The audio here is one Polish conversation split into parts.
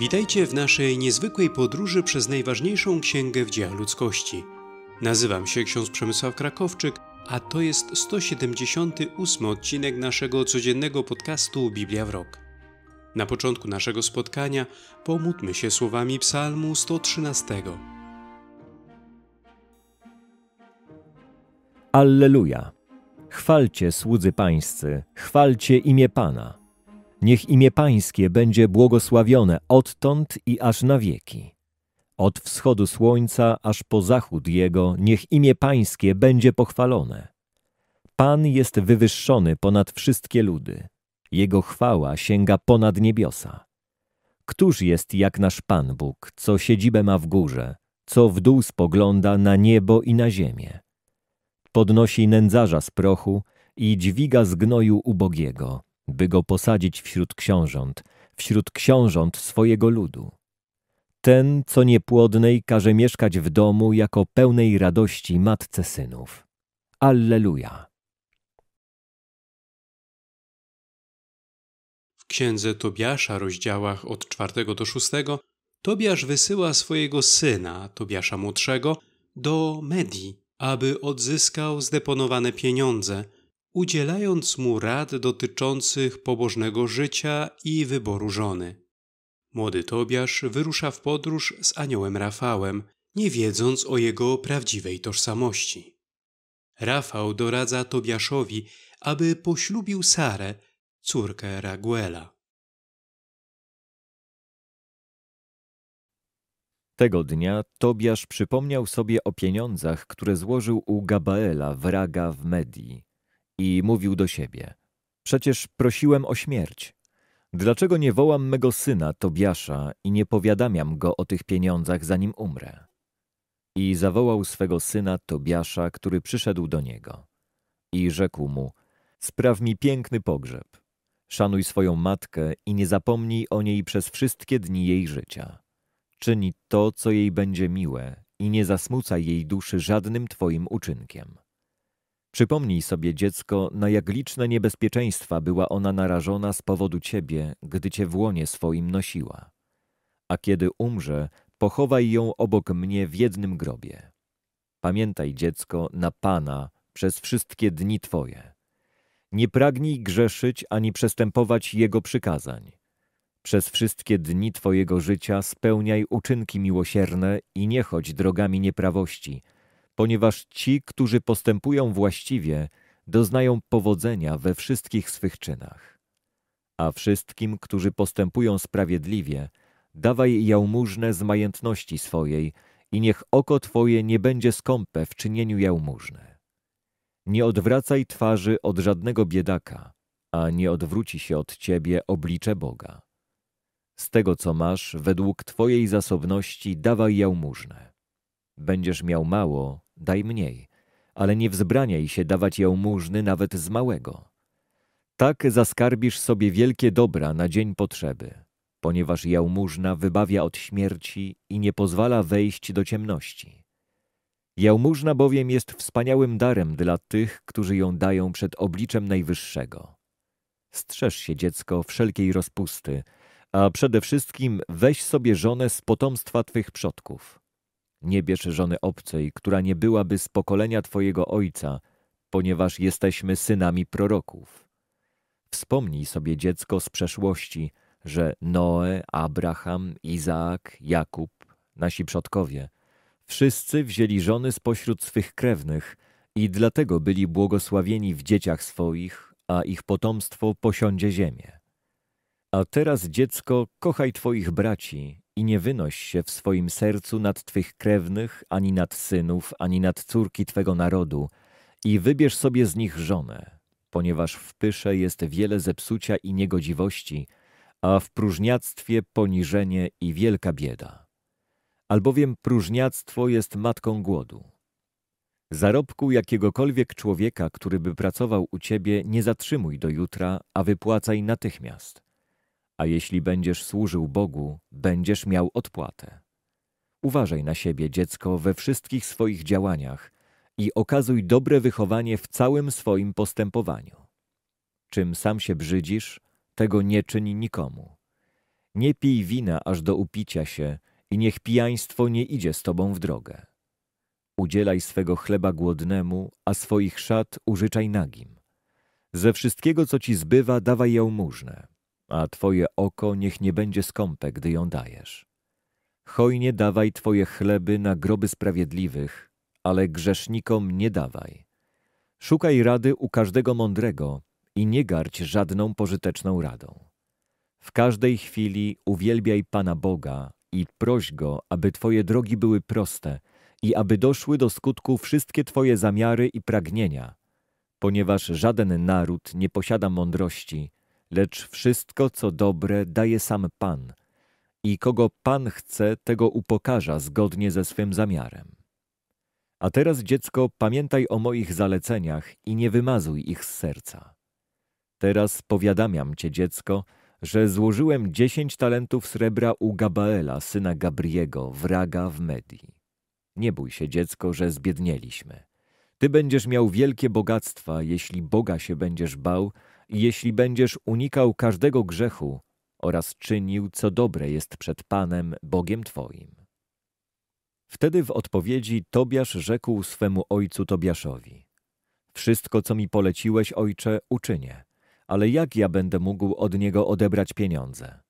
Witajcie w naszej niezwykłej podróży przez najważniejszą księgę w dziejach ludzkości. Nazywam się ksiądz Przemysław Krakowczyk, a to jest 178 odcinek naszego codziennego podcastu Biblia w Rok. Na początku naszego spotkania pomódlmy się słowami Psalmu 113. Alleluja! Chwalcie, słudzy pańscy, chwalcie imię Pana. Niech imię Pańskie będzie błogosławione odtąd i aż na wieki. Od wschodu słońca aż po zachód jego, niech imię Pańskie będzie pochwalone. Pan jest wywyższony ponad wszystkie ludy. Jego chwała sięga ponad niebiosa. Któż jest jak nasz Pan Bóg, co siedzibę ma w górze, co w dół spogląda na niebo i na ziemię? Podnosi nędzarza z prochu i dźwiga z gnoju ubogiego by go posadzić wśród książąt, wśród książąt swojego ludu. Ten, co niepłodnej, każe mieszkać w domu jako pełnej radości matce synów. Alleluja! W księdze Tobiasza, rozdziałach od czwartego do szóstego, Tobiasz wysyła swojego syna, Tobiasza młodszego, do Medii, aby odzyskał zdeponowane pieniądze – udzielając mu rad dotyczących pobożnego życia i wyboru żony. Młody Tobiasz wyrusza w podróż z aniołem Rafałem, nie wiedząc o jego prawdziwej tożsamości. Rafał doradza Tobiaszowi, aby poślubił Sarę, córkę Raguela. Tego dnia Tobiasz przypomniał sobie o pieniądzach, które złożył u Gabaela, wraga w Medii i mówił do siebie: Przecież prosiłem o śmierć. Dlaczego nie wołam mego syna Tobiasza i nie powiadamiam go o tych pieniądzach, zanim umrę? I zawołał swego syna Tobiasza, który przyszedł do niego. I rzekł mu: Spraw mi piękny pogrzeb. Szanuj swoją matkę i nie zapomnij o niej przez wszystkie dni jej życia. Czyni to, co jej będzie miłe, i nie zasmucaj jej duszy żadnym twoim uczynkiem. Przypomnij sobie, dziecko, na jak liczne niebezpieczeństwa była ona narażona z powodu ciebie, gdy cię w łonie swoim nosiła. A kiedy umrze, pochowaj ją obok mnie w jednym grobie. Pamiętaj, dziecko, na Pana przez wszystkie dni Twoje. Nie pragnij grzeszyć ani przestępować Jego przykazań. Przez wszystkie dni Twojego życia spełniaj uczynki miłosierne i nie chodź drogami nieprawości – ponieważ ci, którzy postępują właściwie, doznają powodzenia we wszystkich swych czynach. A wszystkim, którzy postępują sprawiedliwie, dawaj jałmużnę z majętności swojej i niech oko Twoje nie będzie skąpe w czynieniu jałmużny. Nie odwracaj twarzy od żadnego biedaka, a nie odwróci się od Ciebie oblicze Boga. Z tego, co masz, według Twojej zasobności dawaj jałmużnę. Będziesz miał mało, daj mniej, ale nie wzbraniaj się dawać jałmużny nawet z małego. Tak zaskarbisz sobie wielkie dobra na dzień potrzeby, ponieważ jałmużna wybawia od śmierci i nie pozwala wejść do ciemności. Jałmużna bowiem jest wspaniałym darem dla tych, którzy ją dają przed obliczem Najwyższego. Strzeż się, dziecko, wszelkiej rozpusty, a przede wszystkim weź sobie żonę z potomstwa Twych przodków. Nie bierz żony obcej, która nie byłaby z pokolenia Twojego ojca, ponieważ jesteśmy synami proroków. Wspomnij sobie dziecko z przeszłości, że Noe, Abraham, Izaak, Jakub, nasi przodkowie, wszyscy wzięli żony spośród swych krewnych i dlatego byli błogosławieni w dzieciach swoich, a ich potomstwo posiądzie ziemię. A teraz, dziecko, kochaj Twoich braci i nie wynoś się w swoim sercu nad Twych krewnych, ani nad synów, ani nad córki Twego narodu, i wybierz sobie z nich żonę, ponieważ w pysze jest wiele zepsucia i niegodziwości, a w próżniactwie poniżenie i wielka bieda. Albowiem próżniactwo jest matką głodu. Zarobku jakiegokolwiek człowieka, który by pracował u ciebie, nie zatrzymuj do jutra, a wypłacaj natychmiast – a jeśli będziesz służył Bogu, będziesz miał odpłatę. Uważaj na siebie, dziecko, we wszystkich swoich działaniach i okazuj dobre wychowanie w całym swoim postępowaniu. Czym sam się brzydzisz, tego nie czyni nikomu. Nie pij wina aż do upicia się i niech pijaństwo nie idzie z tobą w drogę. Udzielaj swego chleba głodnemu, a swoich szat użyczaj nagim. Ze wszystkiego, co ci zbywa, dawaj jałmużnę a twoje oko niech nie będzie skąpe, gdy ją dajesz. Hojnie dawaj twoje chleby na groby sprawiedliwych, ale grzesznikom nie dawaj. Szukaj rady u każdego mądrego i nie garć żadną pożyteczną radą. W każdej chwili uwielbiaj Pana Boga i proś Go, aby Twoje drogi były proste i aby doszły do skutku wszystkie Twoje zamiary i pragnienia, ponieważ żaden naród nie posiada mądrości, lecz wszystko, co dobre, daje sam Pan i kogo Pan chce, tego upokarza zgodnie ze swym zamiarem. A teraz, dziecko, pamiętaj o moich zaleceniach i nie wymazuj ich z serca. Teraz powiadamiam cię, dziecko, że złożyłem dziesięć talentów srebra u Gabaela, syna Gabriego, wraga w Medii. Nie bój się, dziecko, że zbiednieliśmy. Ty będziesz miał wielkie bogactwa, jeśli Boga się będziesz bał, jeśli będziesz unikał każdego grzechu oraz czynił, co dobre jest przed Panem, Bogiem Twoim. Wtedy w odpowiedzi Tobiasz rzekł swemu ojcu Tobiaszowi: Wszystko, co mi poleciłeś, ojcze, uczynię, ale jak ja będę mógł od niego odebrać pieniądze?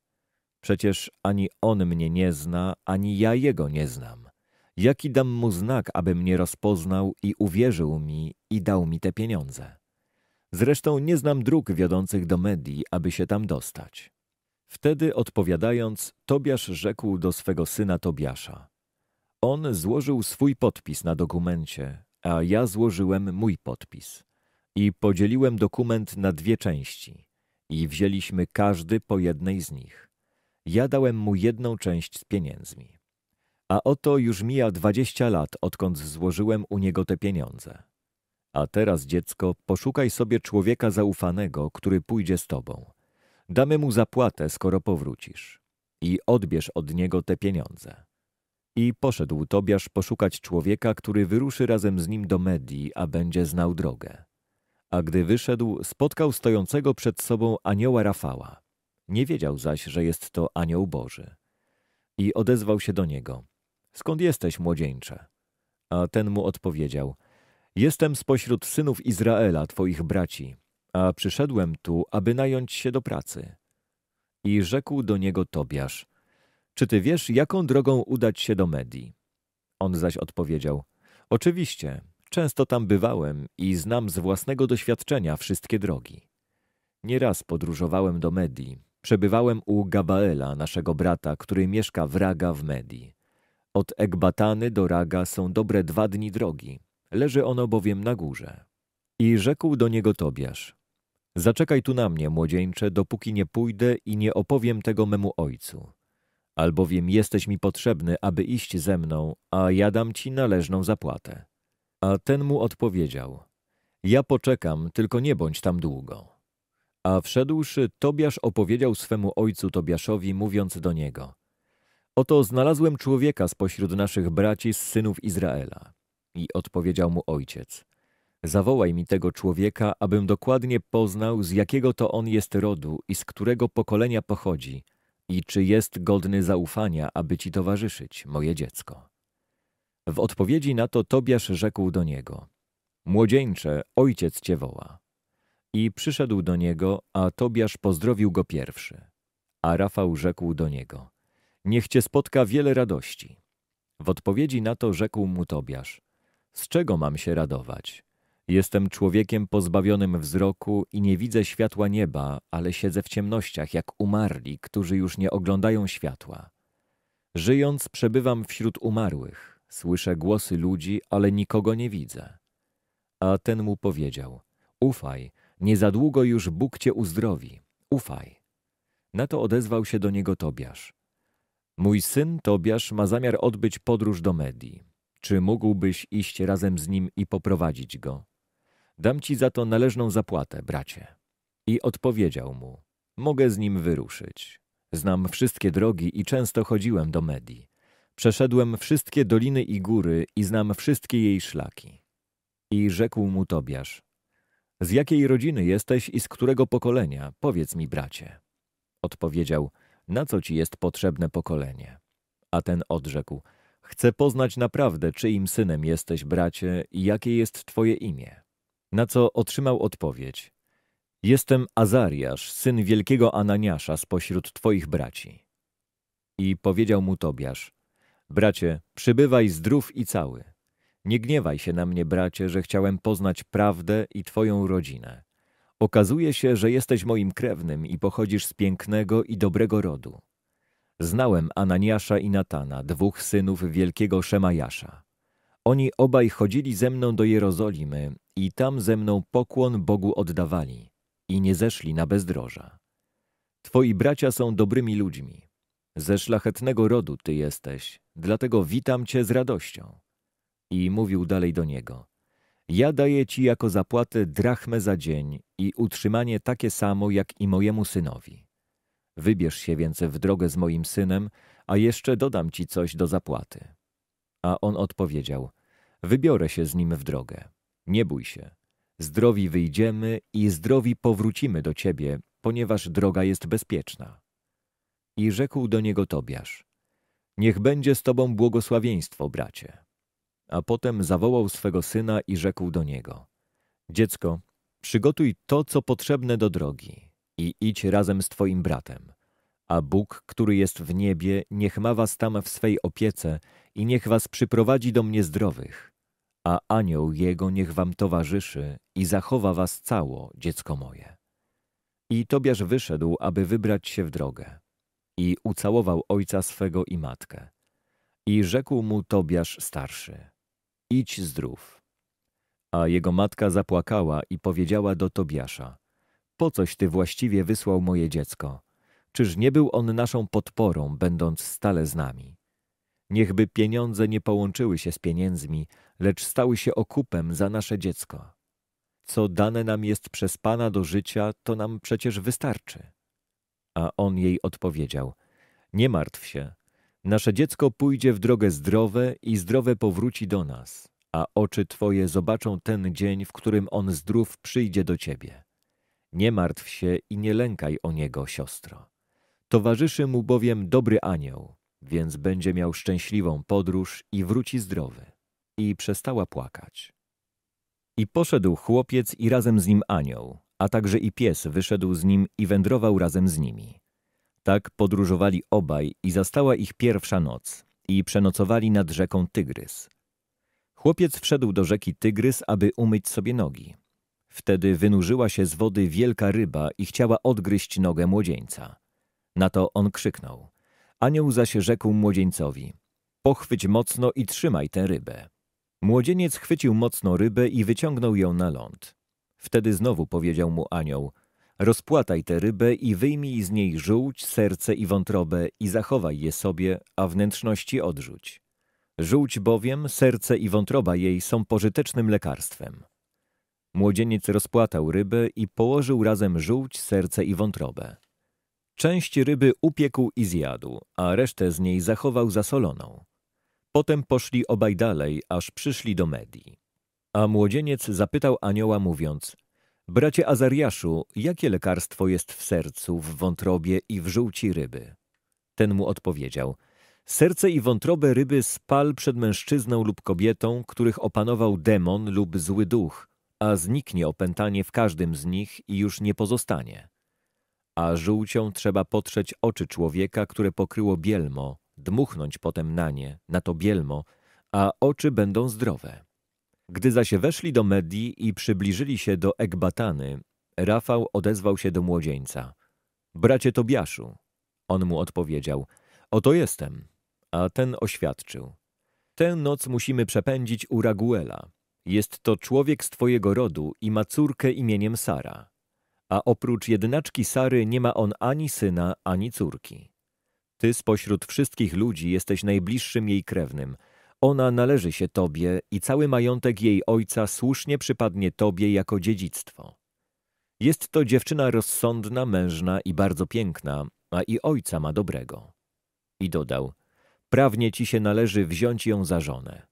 Przecież ani on mnie nie zna, ani ja jego nie znam. Jaki dam mu znak, aby mnie rozpoznał i uwierzył mi i dał mi te pieniądze? Zresztą nie znam dróg wiodących do Medii, aby się tam dostać. Wtedy odpowiadając, Tobiasz rzekł do swego syna Tobiasza. On złożył swój podpis na dokumencie, a ja złożyłem mój podpis. I podzieliłem dokument na dwie części i wzięliśmy każdy po jednej z nich. Ja dałem mu jedną część z pieniędzmi. A oto już mija dwadzieścia lat, odkąd złożyłem u niego te pieniądze. A teraz, dziecko, poszukaj sobie człowieka zaufanego, który pójdzie z tobą. Damy mu zapłatę, skoro powrócisz. I odbierz od niego te pieniądze. I poszedł Tobiasz poszukać człowieka, który wyruszy razem z nim do Medii, a będzie znał drogę. A gdy wyszedł, spotkał stojącego przed sobą anioła Rafała. Nie wiedział zaś, że jest to anioł Boży. I odezwał się do niego. Skąd jesteś, młodzieńcze? A ten mu odpowiedział – Jestem spośród synów Izraela, twoich braci, a przyszedłem tu, aby nająć się do pracy. I rzekł do niego Tobiasz, czy ty wiesz, jaką drogą udać się do Medii? On zaś odpowiedział, oczywiście, często tam bywałem i znam z własnego doświadczenia wszystkie drogi. Nieraz podróżowałem do Medii, przebywałem u Gabaela, naszego brata, który mieszka w Raga w Medii. Od Ekbatany do Raga są dobre dwa dni drogi, leży ono bowiem na górze. I rzekł do niego Tobiasz, Zaczekaj tu na mnie, młodzieńcze, dopóki nie pójdę i nie opowiem tego memu ojcu. Albowiem jesteś mi potrzebny, aby iść ze mną, a ja dam ci należną zapłatę. A ten mu odpowiedział, ja poczekam, tylko nie bądź tam długo. A wszedłszy, Tobiasz opowiedział swemu ojcu Tobiaszowi, mówiąc do niego, Oto znalazłem człowieka spośród naszych braci z synów Izraela i odpowiedział mu ojciec: Zawołaj mi tego człowieka, abym dokładnie poznał, z jakiego to on jest rodu i z którego pokolenia pochodzi, i czy jest godny zaufania, aby ci towarzyszyć, moje dziecko. W odpowiedzi na to Tobiasz rzekł do niego: Młodzieńcze, ojciec cię woła. I przyszedł do niego, a Tobiasz pozdrowił go pierwszy. A Rafał rzekł do niego: Niech cię spotka wiele radości. W odpowiedzi na to rzekł mu Tobiasz: z czego mam się radować? Jestem człowiekiem pozbawionym wzroku i nie widzę światła nieba, ale siedzę w ciemnościach jak umarli, którzy już nie oglądają światła. Żyjąc, przebywam wśród umarłych, słyszę głosy ludzi, ale nikogo nie widzę. A ten mu powiedział: Ufaj, nie za długo już Bóg cię uzdrowi, ufaj. Na to odezwał się do niego Tobiasz. Mój syn Tobiasz ma zamiar odbyć podróż do Medii. Czy mógłbyś iść razem z nim i poprowadzić go? Dam ci za to należną zapłatę, bracie. I odpowiedział mu, mogę z nim wyruszyć. Znam wszystkie drogi i często chodziłem do Medii. Przeszedłem wszystkie doliny i góry i znam wszystkie jej szlaki. I rzekł mu Tobiasz, z jakiej rodziny jesteś i z którego pokolenia, powiedz mi, bracie. Odpowiedział, na co ci jest potrzebne pokolenie? A ten odrzekł, Chcę poznać naprawdę, czyim synem jesteś, bracie, i jakie jest twoje imię. Na co otrzymał odpowiedź. Jestem Azariasz, syn wielkiego Ananiasza spośród twoich braci. I powiedział mu Tobiasz, bracie, przybywaj zdrów i cały. Nie gniewaj się na mnie, bracie, że chciałem poznać prawdę i twoją rodzinę. Okazuje się, że jesteś moim krewnym i pochodzisz z pięknego i dobrego rodu. Znałem Ananiasza i Natana, dwóch synów wielkiego Szemajasza. Oni obaj chodzili ze mną do Jerozolimy i tam ze mną pokłon Bogu oddawali i nie zeszli na bezdroża. Twoi bracia są dobrymi ludźmi. Ze szlachetnego rodu ty jesteś, dlatego witam cię z radością. I mówił dalej do niego. Ja daję ci jako zapłatę drachmę za dzień i utrzymanie takie samo jak i mojemu synowi. Wybierz się więc w drogę z moim synem, a jeszcze dodam ci coś do zapłaty. A on odpowiedział, wybiorę się z nim w drogę. Nie bój się. Zdrowi wyjdziemy i zdrowi powrócimy do ciebie, ponieważ droga jest bezpieczna. I rzekł do niego Tobiasz, niech będzie z tobą błogosławieństwo, bracie. A potem zawołał swego syna i rzekł do niego, dziecko, przygotuj to, co potrzebne do drogi i idź razem z Twoim bratem. A Bóg, który jest w niebie, niech ma was tam w swej opiece i niech was przyprowadzi do mnie zdrowych. A anioł jego niech wam towarzyszy i zachowa was cało, dziecko moje. I Tobiasz wyszedł, aby wybrać się w drogę. I ucałował ojca swego i matkę. I rzekł mu Tobiasz starszy, idź zdrów. A jego matka zapłakała i powiedziała do Tobiasza, po coś Ty właściwie wysłał moje dziecko? Czyż nie był on naszą podporą, będąc stale z nami? Niechby pieniądze nie połączyły się z pieniędzmi, lecz stały się okupem za nasze dziecko. Co dane nam jest przez Pana do życia, to nam przecież wystarczy. A on jej odpowiedział: Nie martw się. Nasze dziecko pójdzie w drogę zdrowe i zdrowe powróci do nas, a oczy Twoje zobaczą ten dzień, w którym on zdrów przyjdzie do Ciebie. Nie martw się i nie lękaj o niego, siostro. Towarzyszy mu bowiem dobry anioł, więc będzie miał szczęśliwą podróż i wróci zdrowy. I przestała płakać. I poszedł chłopiec i razem z nim anioł, a także i pies wyszedł z nim i wędrował razem z nimi. Tak podróżowali obaj i zastała ich pierwsza noc i przenocowali nad rzeką Tygrys. Chłopiec wszedł do rzeki Tygrys, aby umyć sobie nogi, Wtedy wynurzyła się z wody wielka ryba i chciała odgryźć nogę młodzieńca. Na to on krzyknął. Anioł zaś rzekł młodzieńcowi, pochwyć mocno i trzymaj tę rybę. Młodzieniec chwycił mocno rybę i wyciągnął ją na ląd. Wtedy znowu powiedział mu anioł, rozpłataj tę rybę i wyjmij z niej żółć, serce i wątrobę i zachowaj je sobie, a wnętrzności odrzuć. Żółć bowiem, serce i wątroba jej są pożytecznym lekarstwem. Młodzieniec rozpłatał rybę i położył razem żółć, serce i wątrobę. Część ryby upiekł i zjadł, a resztę z niej zachował zasoloną. Potem poszli obaj dalej, aż przyszli do Medii. A młodzieniec zapytał anioła mówiąc, Bracie Azariaszu, jakie lekarstwo jest w sercu, w wątrobie i w żółci ryby? Ten mu odpowiedział, serce i wątrobę ryby spal przed mężczyzną lub kobietą, których opanował demon lub zły duch, a zniknie opętanie w każdym z nich i już nie pozostanie. A żółcią trzeba potrzeć oczy człowieka, które pokryło bielmo, dmuchnąć potem na nie, na to bielmo, a oczy będą zdrowe. Gdy zaś weszli do Medii i przybliżyli się do Ekbatany, Rafał odezwał się do młodzieńca. Bracie Tobiaszu, on mu odpowiedział, oto jestem. A ten oświadczył. Tę noc musimy przepędzić u Raguela. Jest to człowiek z twojego rodu i ma córkę imieniem Sara. A oprócz jednaczki Sary nie ma on ani syna, ani córki. Ty spośród wszystkich ludzi jesteś najbliższym jej krewnym. Ona należy się tobie i cały majątek jej ojca słusznie przypadnie tobie jako dziedzictwo. Jest to dziewczyna rozsądna, mężna i bardzo piękna, a i ojca ma dobrego. I dodał, prawnie ci się należy wziąć ją za żonę.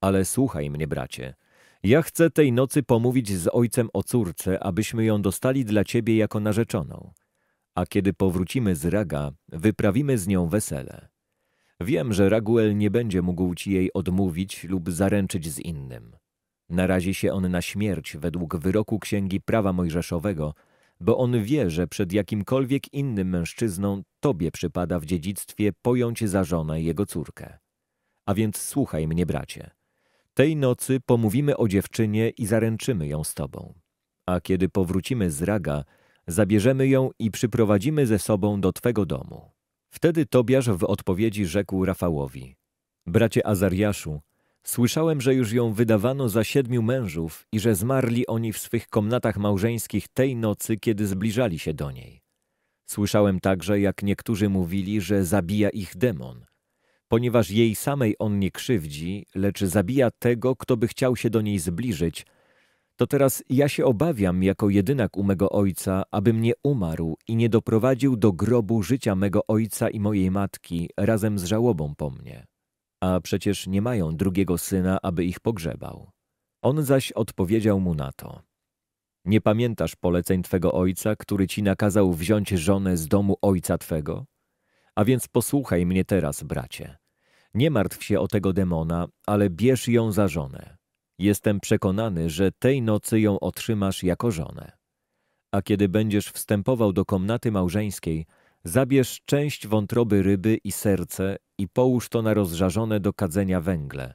Ale słuchaj mnie, bracie, ja chcę tej nocy pomówić z ojcem o córce, abyśmy ją dostali dla ciebie jako narzeczoną. A kiedy powrócimy z Raga, wyprawimy z nią wesele. Wiem, że Raguel nie będzie mógł ci jej odmówić lub zaręczyć z innym. Narazi się on na śmierć według wyroku Księgi Prawa Mojżeszowego, bo on wie, że przed jakimkolwiek innym mężczyzną tobie przypada w dziedzictwie pojąć za żonę jego córkę. A więc słuchaj mnie, bracie. Tej nocy pomówimy o dziewczynie i zaręczymy ją z tobą. A kiedy powrócimy z raga, zabierzemy ją i przyprowadzimy ze sobą do twego domu. Wtedy Tobiasz w odpowiedzi rzekł Rafałowi. Bracie Azariaszu, słyszałem, że już ją wydawano za siedmiu mężów i że zmarli oni w swych komnatach małżeńskich tej nocy, kiedy zbliżali się do niej. Słyszałem także, jak niektórzy mówili, że zabija ich demon – ponieważ jej samej on nie krzywdzi, lecz zabija tego, kto by chciał się do niej zbliżyć, to teraz ja się obawiam jako jedynak u mego ojca, abym nie umarł i nie doprowadził do grobu życia mego ojca i mojej matki razem z żałobą po mnie. A przecież nie mają drugiego syna, aby ich pogrzebał. On zaś odpowiedział mu na to. Nie pamiętasz poleceń twego ojca, który ci nakazał wziąć żonę z domu ojca twego? A więc posłuchaj mnie teraz, bracie. Nie martw się o tego demona, ale bierz ją za żonę. Jestem przekonany, że tej nocy ją otrzymasz jako żonę. A kiedy będziesz wstępował do komnaty małżeńskiej, zabierz część wątroby ryby i serce i połóż to na rozżarzone do kadzenia węgle.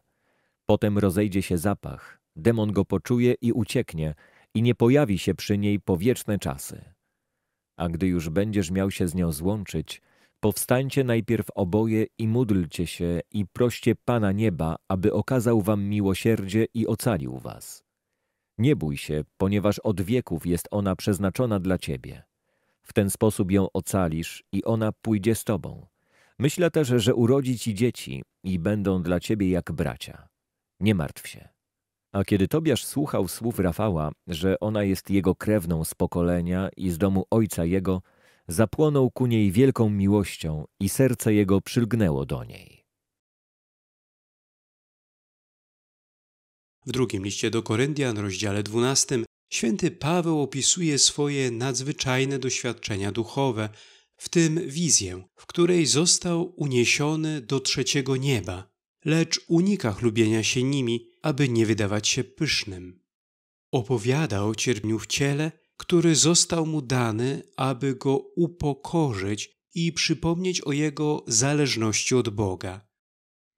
Potem rozejdzie się zapach, demon go poczuje i ucieknie i nie pojawi się przy niej po wieczne czasy. A gdy już będziesz miał się z nią złączyć – Powstańcie najpierw oboje i módlcie się i proście Pana Nieba, aby okazał wam miłosierdzie i ocalił was. Nie bój się, ponieważ od wieków jest ona przeznaczona dla ciebie. W ten sposób ją ocalisz i ona pójdzie z tobą. Myślę też, że urodzi ci dzieci i będą dla ciebie jak bracia. Nie martw się. A kiedy Tobiasz słuchał słów Rafała, że ona jest jego krewną z pokolenia i z domu ojca jego, zapłonął ku niej wielką miłością i serce jego przylgnęło do niej. W drugim liście do Koryntian, rozdziale 12, święty Paweł opisuje swoje nadzwyczajne doświadczenia duchowe, w tym wizję, w której został uniesiony do trzeciego nieba, lecz unika chlubienia się nimi, aby nie wydawać się pysznym. Opowiada o cierpniu w ciele który został mu dany, aby go upokorzyć i przypomnieć o jego zależności od Boga.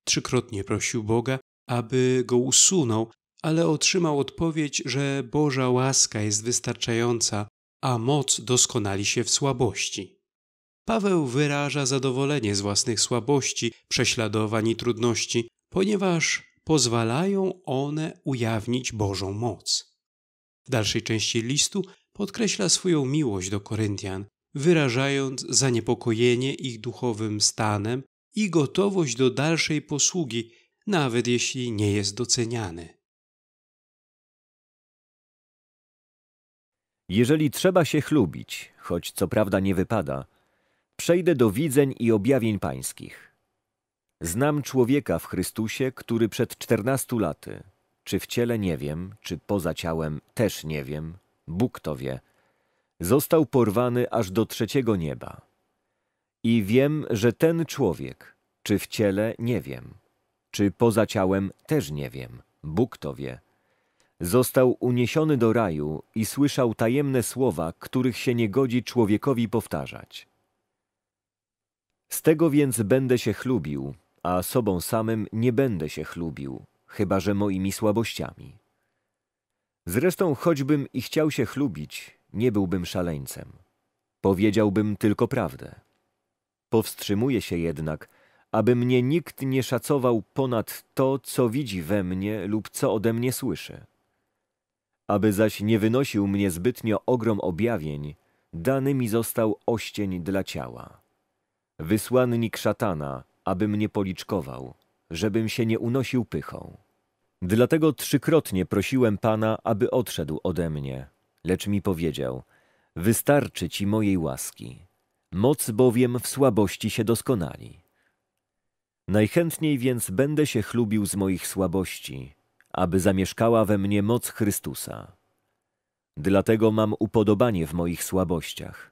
Trzykrotnie prosił Boga, aby go usunął, ale otrzymał odpowiedź, że Boża łaska jest wystarczająca, a moc doskonali się w słabości. Paweł wyraża zadowolenie z własnych słabości, prześladowań i trudności, ponieważ pozwalają one ujawnić Bożą moc. W dalszej części listu podkreśla swoją miłość do Koryntian, wyrażając zaniepokojenie ich duchowym stanem i gotowość do dalszej posługi, nawet jeśli nie jest doceniany. Jeżeli trzeba się chlubić, choć co prawda nie wypada, przejdę do widzeń i objawień pańskich. Znam człowieka w Chrystusie, który przed czternastu laty, czy w ciele nie wiem, czy poza ciałem też nie wiem, Bóg to wie, został porwany aż do trzeciego nieba. I wiem, że ten człowiek, czy w ciele, nie wiem, czy poza ciałem, też nie wiem, Bóg to wie. Został uniesiony do raju i słyszał tajemne słowa, których się nie godzi człowiekowi powtarzać. Z tego więc będę się chlubił, a sobą samym nie będę się chlubił, chyba że moimi słabościami. Zresztą, choćbym i chciał się chlubić, nie byłbym szaleńcem. Powiedziałbym tylko prawdę. Powstrzymuję się jednak, aby mnie nikt nie szacował ponad to, co widzi we mnie lub co ode mnie słyszy. Aby zaś nie wynosił mnie zbytnio ogrom objawień, dany mi został oścień dla ciała. Wysłannik szatana, aby mnie policzkował, żebym się nie unosił pychą. Dlatego trzykrotnie prosiłem Pana, aby odszedł ode mnie, lecz mi powiedział: Wystarczy ci mojej łaski. Moc bowiem w słabości się doskonali. Najchętniej więc będę się chlubił z moich słabości, aby zamieszkała we mnie moc Chrystusa. Dlatego mam upodobanie w moich słabościach,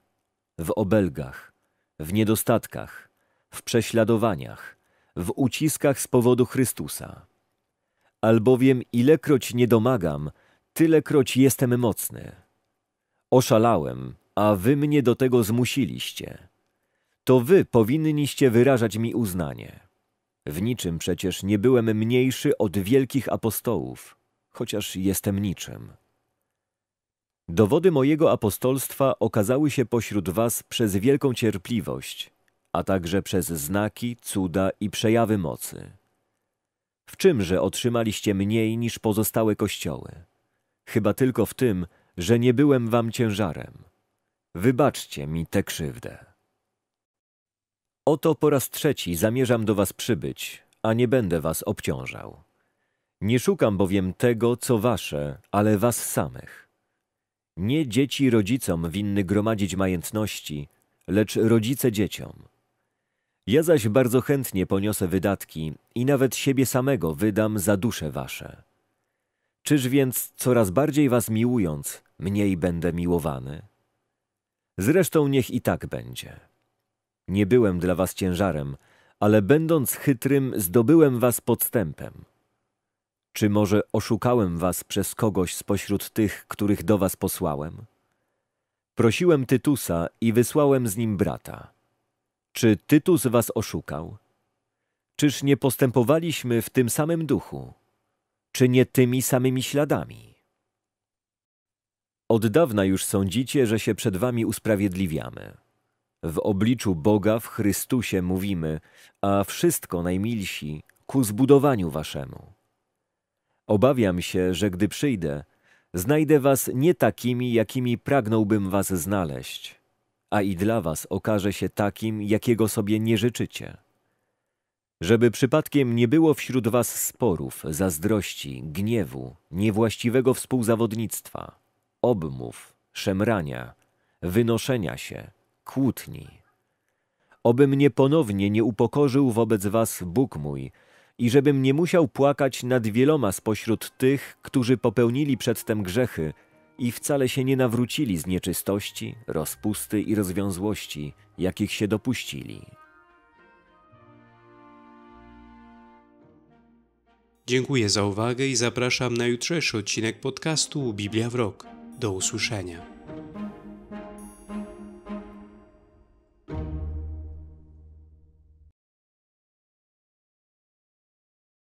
w obelgach, w niedostatkach, w prześladowaniach, w uciskach z powodu Chrystusa albowiem ilekroć nie domagam, tylekroć jestem mocny. Oszalałem, a wy mnie do tego zmusiliście. To wy powinniście wyrażać mi uznanie. W niczym przecież nie byłem mniejszy od wielkich apostołów, chociaż jestem niczym. Dowody mojego apostolstwa okazały się pośród was przez wielką cierpliwość, a także przez znaki, cuda i przejawy mocy. W czymże otrzymaliście mniej niż pozostałe kościoły? Chyba tylko w tym, że nie byłem wam ciężarem. Wybaczcie mi tę krzywdę. Oto po raz trzeci zamierzam do was przybyć, a nie będę was obciążał. Nie szukam bowiem tego, co wasze, ale was samych. Nie dzieci rodzicom winny gromadzić majątności, lecz rodzice dzieciom. Ja zaś bardzo chętnie poniosę wydatki i nawet siebie samego wydam za dusze wasze. Czyż więc coraz bardziej was miłując, mniej będę miłowany? Zresztą niech i tak będzie. Nie byłem dla was ciężarem, ale będąc chytrym, zdobyłem was podstępem. Czy może oszukałem was przez kogoś spośród tych, których do was posłałem? Prosiłem Tytusa i wysłałem z nim brata. Czy Tytus was oszukał? Czyż nie postępowaliśmy w tym samym duchu? Czy nie tymi samymi śladami? Od dawna już sądzicie, że się przed wami usprawiedliwiamy. W obliczu Boga w Chrystusie mówimy, a wszystko najmilsi ku zbudowaniu waszemu. Obawiam się, że gdy przyjdę, znajdę was nie takimi, jakimi pragnąłbym was znaleźć, a i dla was okaże się takim, jakiego sobie nie życzycie. Żeby przypadkiem nie było wśród was sporów, zazdrości, gniewu, niewłaściwego współzawodnictwa, obmów, szemrania, wynoszenia się, kłótni. Oby mnie ponownie nie upokorzył wobec was Bóg mój, i żebym nie musiał płakać nad wieloma spośród tych, którzy popełnili przedtem grzechy, i wcale się nie nawrócili z nieczystości, rozpusty i rozwiązłości, jakich się dopuścili. Dziękuję za uwagę i zapraszam na jutrzejszy odcinek podcastu Biblia w Rok. Do usłyszenia.